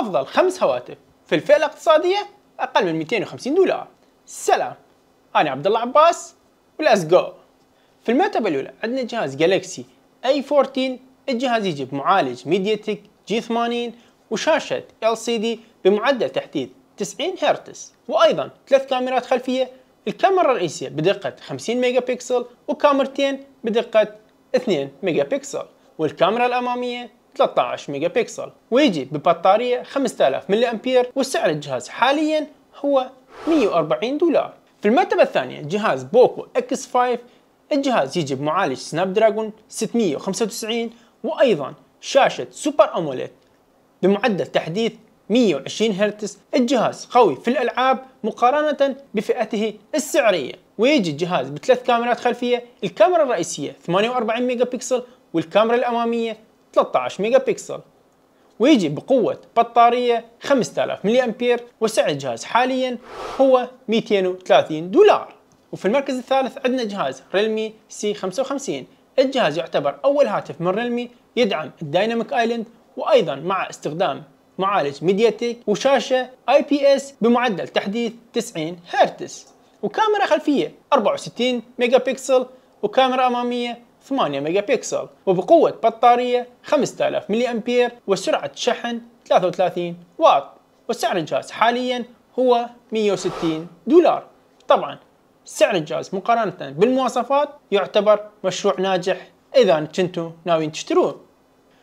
أفضل خمس هواتف في الفئة الاقتصادية أقل من 250 دولار سلام أنا عبد الله عباس وليتس جو في المرتبة الأولى عندنا جهاز جالكسي A14 الجهاز يجيب معالج ميديا تك G80 وشاشة LCD بمعدل تحديث 90 هرتز وأيضا ثلاث كاميرات خلفية الكاميرا الرئيسية بدقة 50 ميجا بكسل وكاميرتين بدقة 2 ميجا بكسل والكاميرا الأمامية 13 ميجا بكسل ويجي ببطارية 5000 ملي أمبير وسعر الجهاز حاليا هو 140 دولار في المرتبة الثانية جهاز بوكو اكس 5 الجهاز يجي بمعالج سناب دراجون 695 وأيضا شاشة سوبر أموليد بمعدل تحديث 120 هرتز الجهاز قوي في الألعاب مقارنة بفئته السعرية ويجي الجهاز بثلاث كاميرات خلفية الكاميرا الرئيسية 48 ميجا بكسل والكاميرا الأمامية 13 ميجا بكسل ويجي بقوة بطارية 5000 ملي أمبير وسعر الجهاز حاليا هو 230 دولار وفي المركز الثالث عندنا جهاز ريلمي سي 55 الجهاز يعتبر أول هاتف من ريلمي يدعم الدايناميك ايلاند وأيضا مع استخدام معالج ميديا تيك وشاشة اي بي اس بمعدل تحديث 90 هرتز وكاميرا خلفية 64 ميجا بكسل وكاميرا أمامية 8 ميجا بكسل وبقوة بطارية 5000 ملي أمبير وسرعة شحن 33 واط وسعر الجهاز حاليا هو 160 دولار طبعا سعر الجهاز مقارنة بالمواصفات يعتبر مشروع ناجح إذا كنتوا ناويين تشتروه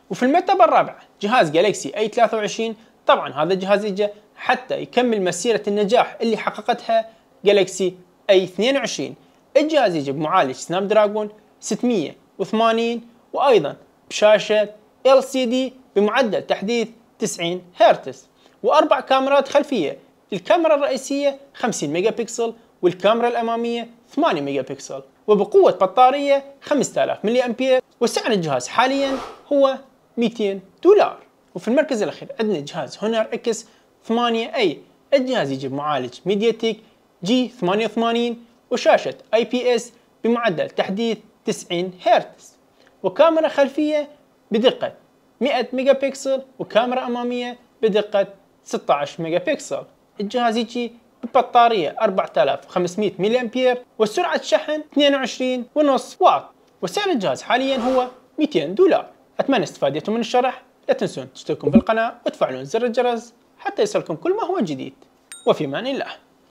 وفي المرتبة الرابعة جهاز جالكسي اي 23 طبعا هذا الجهاز يجي حتى يكمل مسيرة النجاح اللي حققتها جالكسي اي 22 الجهاز يجي بمعالج سناب دراجون 680 وأيضا بشاشة LCD بمعدل تحديث 90 هرتز وأربع كاميرات خلفية الكاميرا الرئيسية 50 ميجا بكسل والكاميرا الأمامية 8 ميجا بكسل وبقوة بطارية 5000 ملي أمبير وسعر الجهاز حاليا هو 200 دولار وفي المركز الأخير عندنا جهاز هونر اكس 8 اي الجهاز يجيب معالج ميدياتيك جي 88 وشاشة اي بي اس بمعدل تحديث 90 هرتز وكاميرا خلفية بدقة 100 ميجا بكسل وكاميرا أمامية بدقة 16 ميجا بكسل الجهاز يجي ببطارية 4500 ملي أمبير وسرعة شحن 22.5 واط وسعر الجهاز حاليا هو 200 دولار أتمنى استفادتم من الشرح لا تنسون تشتركون بالقناة وتفعلون زر الجرس حتى يصلكم كل ما هو جديد وفي امان الله